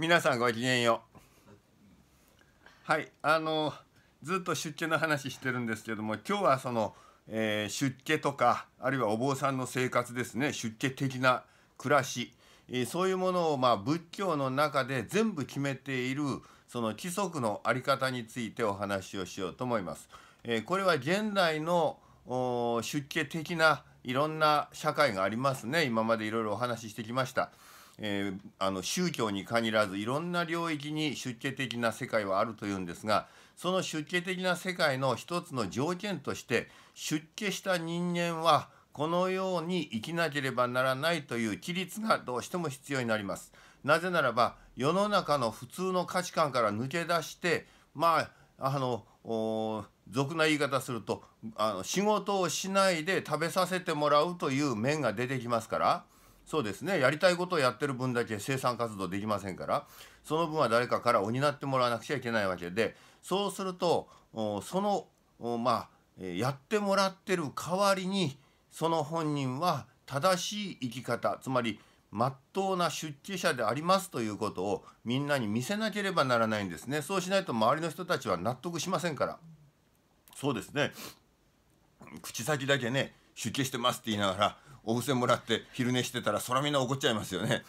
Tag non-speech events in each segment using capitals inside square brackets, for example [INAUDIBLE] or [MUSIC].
皆さんごきげんようはいあのずっと出家の話してるんですけども今日はその、えー、出家とかあるいはお坊さんの生活ですね出家的な暮らし、えー、そういうものを、まあ、仏教の中で全部決めているその規則の在り方についてお話をしようと思います。えー、これは現代の出家的ないろんな社会がありますね今までいろいろお話ししてきました。えー、あの宗教に限らずいろんな領域に出家的な世界はあるというんですがその出家的な世界の一つの条件として出家した人間はこのように生きなければならないという規律がどうしても必要になります。なぜならば世の中の普通の価値観から抜け出してまああの俗な言い方するとあの仕事をしないで食べさせてもらうという面が出てきますからそうですねやりたいことをやってる分だけ生産活動できませんからその分は誰かから補ってもらわなくちゃいけないわけでそうするとそのまあやってもらってる代わりにその本人は正しい生き方つまり真っ当な出家者でありますということをみんなに見せなければならないんですねそうしないと周りの人たちは納得しませんからそうですね口先だけね出家してますって言いながらお布施もらって昼寝してたらそらみんな怒っちゃいますよね。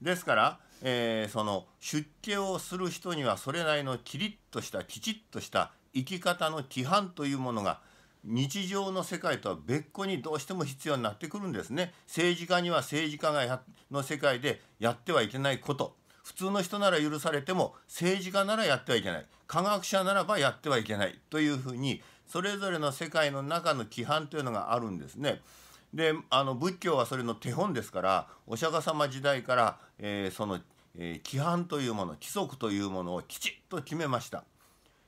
ですから、えー、その出家をする人にはそれなりのキリッとしたきちっとした生き方の規範というものが日常の世界とは別個にどうしても必要になってくるんですね。政治家には政治家がの世界でやってはいけないこと。普通の人なら許されても政治家ならやってはいけない。科学者ならばやってはいけない。というふうにそれぞれの世界の中の規範というのがあるんですね。であの仏教はそれの手本ですからお釈迦様時代から、えー、その、えー、規範というもの規則というものをきちっと決めました。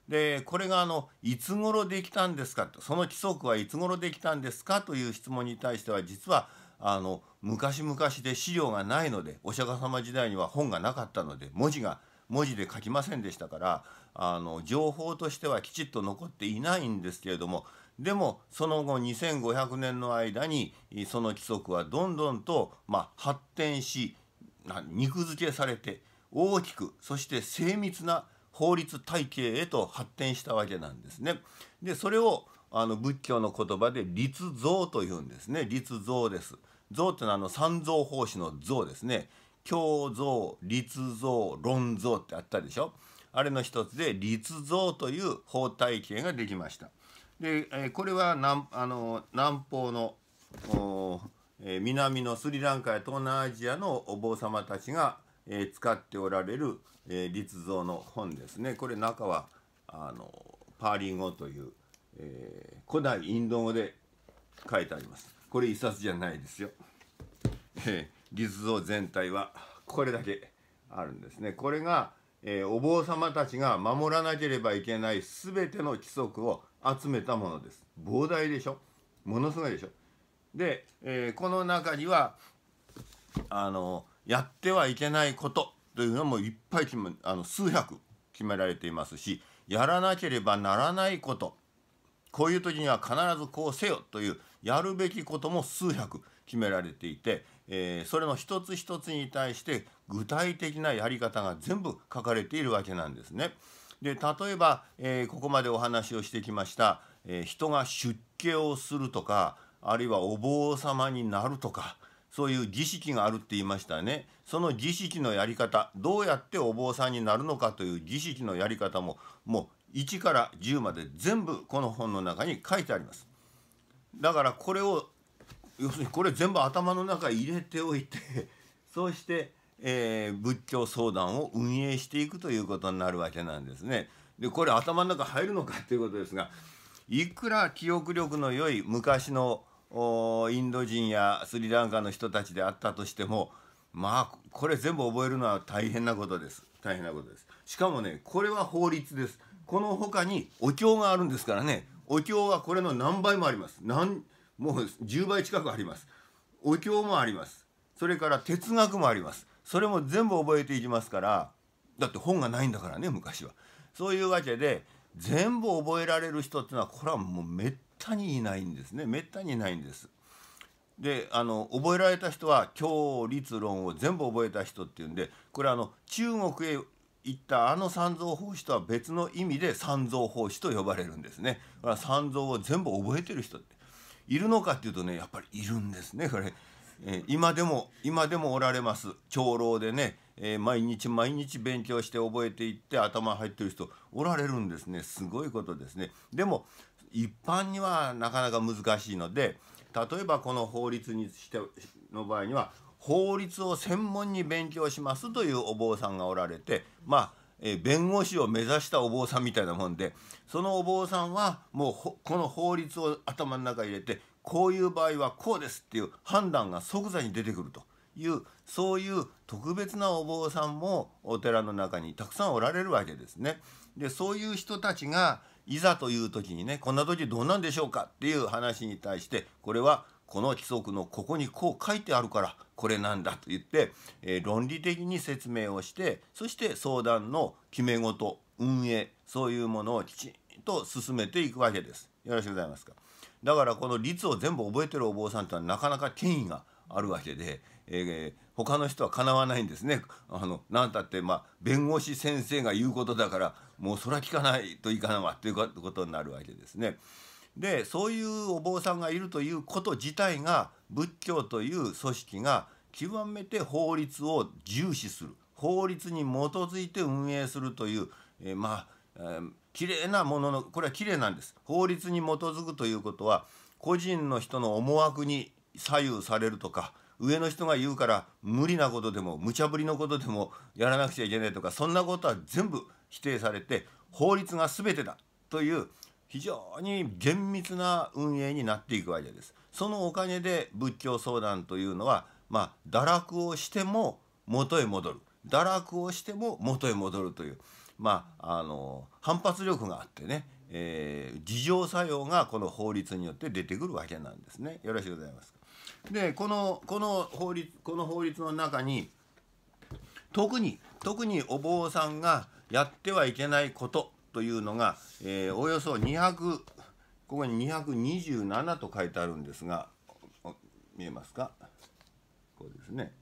でこれがあのいつ頃できたんですかとその規則はいつ頃できたんですかという質問に対しては実はあの昔々で資料がないのでお釈迦様時代には本がなかったので文字が文字で書きませんでしたからあの情報としてはきちっと残っていないんですけれどもでもその後2500年の間にその規則はどんどんと、まあ、発展し肉付けされて大きくそして精密な法律体系へと発展したわけなんですね。でそれをあの仏教の言葉で立像というんですね立像です。像ってのはあの三蔵法師の像ですね。教像立像論像ってあったでしょあれの一つで立像という法体系ができました。で、えー、これは南あの南方のえー、南のスリランカや東南アジアのお坊様たちが、えー、使っておられる、えー、立像の本ですねこれ中はあのパーリン語という、え古代インド語で書いてありますこれ一冊じゃないですよ、え立像全体はこれだけあるんですねこれが、えお坊様たちが守らなければいけない全ての規則を集めたものです膨大でしょものすごいでしょで、えー、この中にはあのやってはいけないことというのもいっぱい決めあの数百決められていますしやらなければならないことこういう時には必ずこうせよというやるべきことも数百決められていて、えー、それの一つ一つに対して具体的なやり方が全部書かれているわけなんですね。で例えば、えー、ここまでお話をしてきました、えー、人が出家をするとかあるいはお坊様になるとかそういう儀式があるって言いましたねその儀式のやり方どうやってお坊さんになるのかという儀式のやり方ももう1から10まで全部この本の中に書いてあります。だからこれを要するにこれ全部頭の中入れておいて [LAUGHS] そしてえー、仏教相談を運営していくということになるわけなんですね。でこれ頭の中入るのかということですがいくら記憶力の良い昔のインド人やスリランカの人たちであったとしてもまあこれ全部覚えるのは大変なことです大変なことですしかもねこれは法律ですこの他にお経があるんですからねお経はこれの何倍もあります何もう10倍近くありますお経もありますそれから哲学もありますそれも全部覚えていきますからだって本がないんだからね昔は。そういうわけで全部覚えられる人っていうのはこれはもうめったにいないんですねめったにいないんです。であの覚えられた人は教立論を全部覚えた人っていうんでこれはあの中国へ行ったあの三蔵法師とは別の意味で三蔵法師と呼ばれるんですね。これ三蔵を全部覚えてる人っているのかっていうとねやっぱりいるんですねこれ。えー、今でも今でもおられます長老でね、えー、毎日毎日勉強して覚えていって頭入ってる人おられるんですねすごいことですねでも一般にはなかなか難しいので例えばこの法律にしての場合には法律を専門に勉強しますというお坊さんがおられてまあえ弁護士を目指したお坊さんみたいなもんでそのお坊さんはもうこの法律を頭の中に入れてこういう場合はこうですっていう判断が即座に出てくるというそういう特別なお坊さんもお寺の中にたくさんおられるわけですね。でそういう人たちがいざという時にねこんな時どうなんでしょうかっていう話に対してこれはこの規則のここにこう書いてあるからこれなんだと言って、えー、論理的に説明をしてそして相談の決め事運営そういうものをきちんと進めていくわけです。よろしくございますかだからこの律を全部覚えてるお坊さんってのはなかなか権威があるわけで、えー、他の人はかなわないんですね。あの何たってまあ弁護士先生が言うことだからもうそれは聞かないといかないわっていうことになるわけですね。でそういうお坊さんがいるということ自体が仏教という組織が極めて法律を重視する法律に基づいて運営するという、えー、まあ、えー綺麗なもののこれは綺麗なんです法律に基づくということは個人の人の思惑に左右されるとか上の人が言うから無理なことでも無茶ぶりのことでもやらなくちゃいけないとかそんなことは全部否定されて法律が全てだという非常に厳密な運営になっていくわけです。そのお金で仏教相談というのは、まあ、堕落をしても元へ戻る堕落をしても元へ戻るというまあ、あの反発力があってね、えー、自浄作用がこの法律によって出てくるわけなんですね。よろしゅうございますでこのこの法律この法律の中に特に特にお坊さんがやってはいけないことというのが、えー、およそ200ここに227と書いてあるんですが見えますかこうですね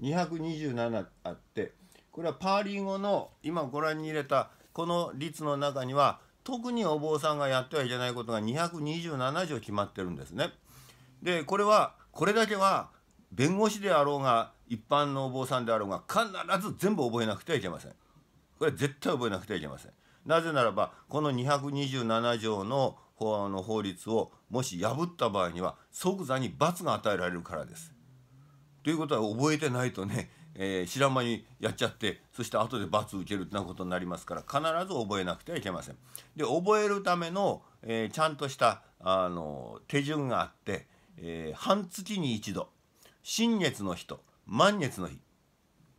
227あってこれはパーリー語の今ご覧に入れたこの律の中には特にお坊さんがやってはいけないことが227条決まってるんですね。でこれはこれだけは弁護士であろうが一般のお坊さんであろうが必ず全部覚えなくてはいけません。これは絶対覚えなくてはいけません。なぜならばこの227条の法の法律をもし破った場合には即座に罰が与えられるからです。ということは覚えてないとねえー、知らん間にやっちゃってそして後で罰受けるってなことになりますから必ず覚えなくてはいけません。で覚えるための、えー、ちゃんとしたあの手順があって、えー、半月に一度新月の日と満月の日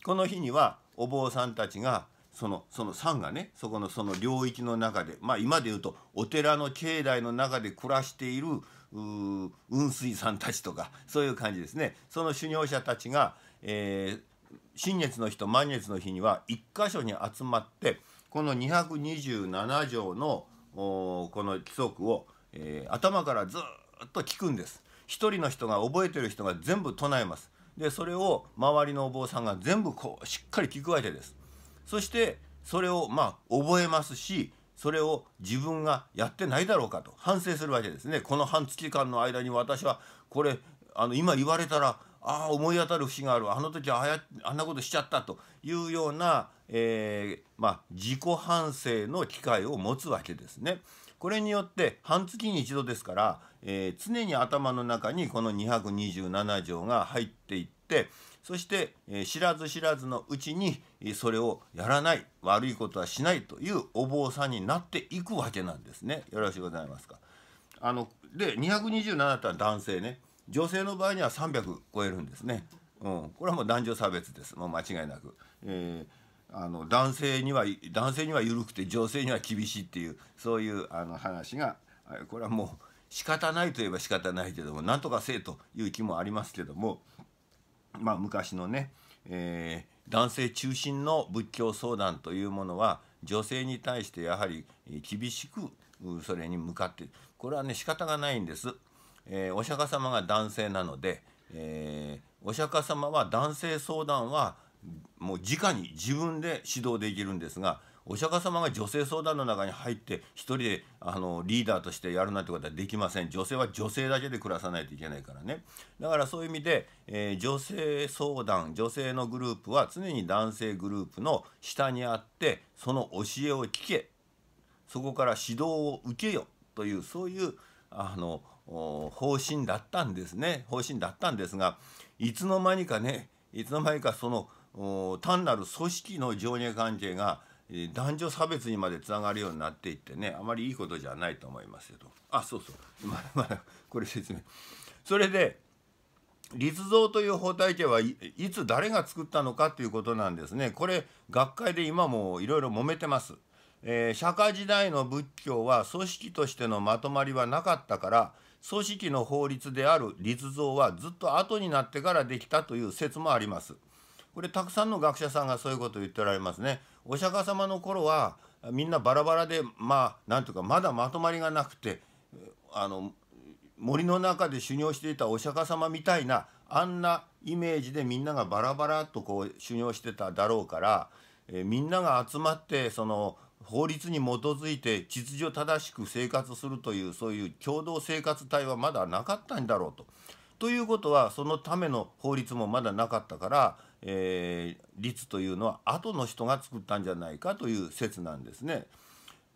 この日にはお坊さんたちがそのその3がねそこのその領域の中でまあ今で言うとお寺の境内の中で暮らしている雲水さんたちとかそういう感じですねその修行者たちが、えー、新月の日と満月の日には1箇所に集まってこの227条のこの規則を、えー、頭からずっと聞くんです。一人の人が覚えてる人が全部唱えます。でそれを周りのお坊さんが全部こうしっかり聞くわけです。そしてそれをまあ覚えますしそれを自分がやってないだろうかと反省するわけですね。この半月間の間に私はこれあの今言われたらああ思い当たる節があるあの時はあやあんなことしちゃったというような、えー、まあ、自己反省の機会を持つわけですね。これによって半月に一度ですから、えー、常に頭の中にこの227条が入っていってそして、えー、知らず知らずのうちにそれをやらない悪いことはしないというお坊さんになっていくわけなんですね。よろしゅうございますか。あので227って男性ね。女性の場合には300超えるんですね、うん、これはもう男女差別ですもう間違いなく、えー、あの男性には男性には緩くて女性には厳しいっていうそういうあの話がこれはもう仕方ないといえば仕方ないけどもなんとかせえという気もありますけどもまあ昔のね、えー、男性中心の仏教相談というものは女性に対してやはり厳しくそれに向かってこれはね仕方がないんです。えー、お釈迦様が男性なので、えー、お釈迦様は男性相談はもう直に自分で指導できるんですがお釈迦様が女性相談の中に入って一人であのリーダーとしてやるなんてことはできません女性は女性だけで暮らさないといけないからねだからそういう意味で、えー、女性相談女性のグループは常に男性グループの下にあってその教えを聞けそこから指導を受けよというそういうあの方針だったんですね方針だったんですがいつの間にかねいつの間にかその単なる組織の上下関係が男女差別にまでつながるようになっていってねあまりいいことじゃないと思いますけどあそうそうまだまだこれ説明それで立像という法体系はいつ誰が作ったのかということなんですねこれ学会で今もいろいろ揉めてます、えー、釈迦時代の仏教は組織としてのまとまりはなかったから組織の法律である立像はずっと後になってからできたという説もあります。これたくさんの学者さんがそういうことを言っておられますね。お釈迦様の頃はみんなバラバラでまあなんとかまだまとまりがなくてあの森の中で修行していたお釈迦様みたいなあんなイメージでみんながバラバラとこう修行してただろうから、えみんなが集まってその法律に基づいて秩序正しく生活するというそういう共同生活体はまだなかったんだろうと。ということはそのための法律もまだなかったから、えー、律というのは後の人が作ったんじゃないかという説なんですね。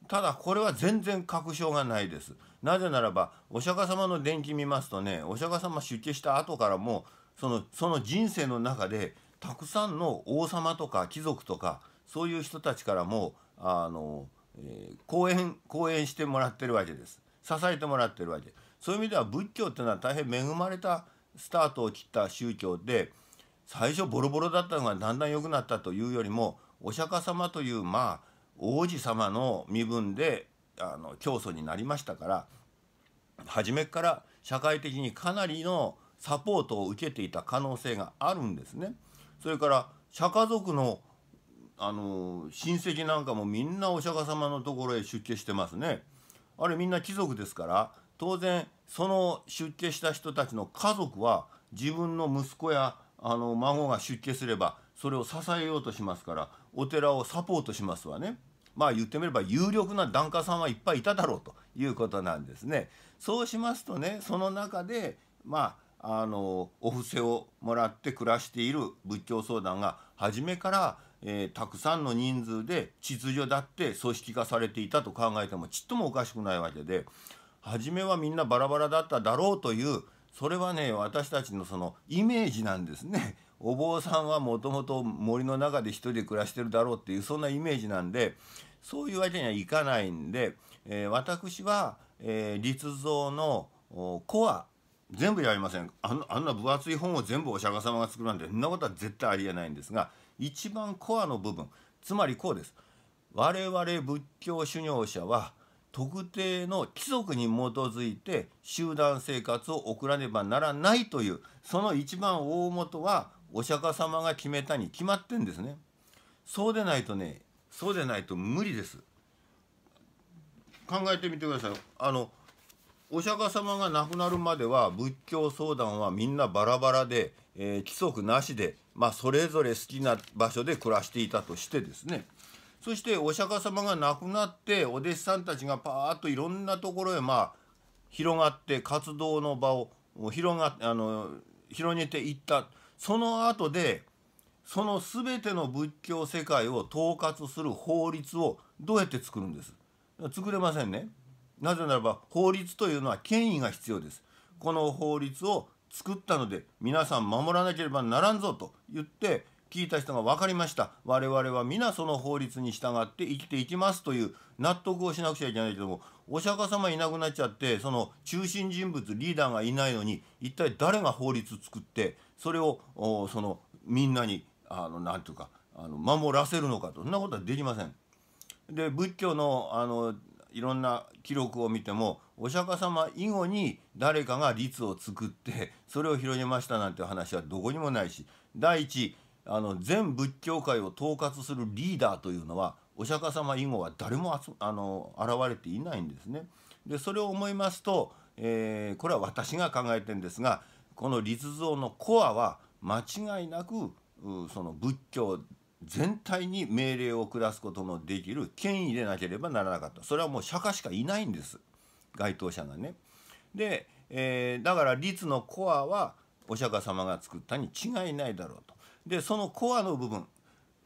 ただこれは全然確証がないです。なぜならばお釈迦様の伝記見ますとねお釈迦様出家した後からもそのその人生の中でたくさんの王様とか貴族とかそういう人たちからもあの、えー、講演講演してもらってるわけです支えてもらってるわけそういう意味では仏教っていうのは大変恵まれたスタートを切った宗教で最初ボロボロだったのがだんだん良くなったというよりもお釈迦様というまあ王子様の身分であの教祖になりましたから初めから社会的にかなりのサポートを受けていた可能性があるんですね。それから釈迦族のあの親戚なんかもみんなお釈迦様のところへ出家してますね。あれみんな貴族ですから当然その出家した人たちの家族は自分の息子やあの孫が出家すればそれを支えようとしますからお寺をサポートしますわね。まあ言ってみれば有力な檀家さんはいっぱいいただろうということなんですね。そうしますとねその中でまああのお布施をもらって暮らしている仏教相談が初めからえー、たくさんの人数で秩序だって組織化されていたと考えてもちっともおかしくないわけで初めはみんなバラバラだっただろうというそれはね私たちのそのイメージなんですね。お坊さんはもともと森の中で一人で暮らしてるだろうっていうそんなイメージなんでそういうわけにはいかないんで、えー、私は、えー、立像のコア全部やりませんあんあんな分厚い本を全部お釈迦様が作るなんてそんなことは絶対ありえないんですが一番コアの部分つまりこうです我々仏教修行者は特定の規則に基づいて集団生活を送らねばならないというその一番大元はお釈迦様が決めたに決まってんですねそうでないとねそうでないと無理です考えてみてくださいあのお釈迦様が亡くなるまでは仏教相談はみんなバラバラで、えー、規則なしで、まあ、それぞれ好きな場所で暮らしていたとしてですねそしてお釈迦様が亡くなってお弟子さんたちがパーッといろんなところへまあ広がって活動の場を広があの広げていったその後でその全ての仏教世界を統括する法律をどうやって作るんです作れませんね。なぜならば法律というのは権威が必要です。この法律を作ったので皆さん守らなければならんぞと言って聞いた人が分かりました我々は皆その法律に従って生きていきますという納得をしなくちゃいけないけどもお釈迦様いなくなっちゃってその中心人物リーダーがいないのに一体誰が法律作ってそれをそのみんなに何て言うかあの守らせるのかとそんなことはできません。で仏教のあのいろんな記録を見てもお釈迦様以後に誰かが律を作ってそれを広げましたなんて話はどこにもないし第一あの全仏教界を統括するリーダーというのはお釈迦様以後は誰もあの現れていないんですね。でそれを思いますと、えー、これは私が考えてるんですがこの律像のコアは間違いなくその仏教全体に命令を下すことのできる権威でなければならなかったそれはもう釈迦しかいないんです該当者がね。で、えー、だから律のコアはお釈迦様が作ったに違いないだろうと。でそのコアの部分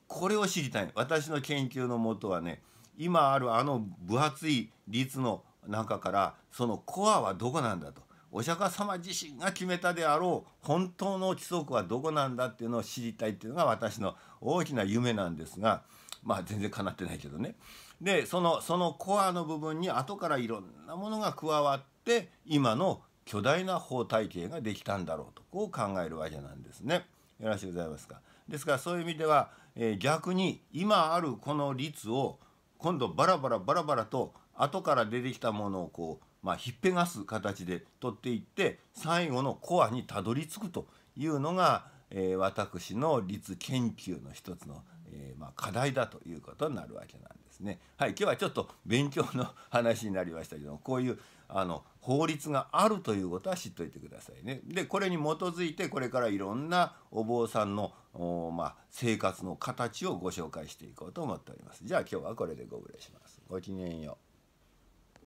これを知りたい私の研究のもとはね今あるあの分厚い律の中からそのコアはどこなんだとお釈迦様自身が決めたであろう本当の規則はどこなんだっていうのを知りたいっていうのが私の大きな夢なんですがまあ全然叶ってないけどね。でそのそのコアの部分に後からいろんなものが加わって今の巨大な法体系ができたんだろうとこう考えるわけなんですね。よろしいございますか。ですからそういう意味では、えー、逆に今あるこの率を今度バラバラバラバラと後から出てきたものをこう、まあ、ひっぺがす形で取っていって最後のコアにたどり着くというのが、えー、私の律研究の一つの、えー、まあ、課題だということになるわけなんですね。はい、今日はちょっと勉強の話になりましたけどこういうあの法律があるということは知っといてくださいね。でこれに基づいてこれからいろんなお坊さんのお、まあ、生活の形をご紹介していこうと思っております。じゃあ今日はこれでご無礼します。ごきげんよう。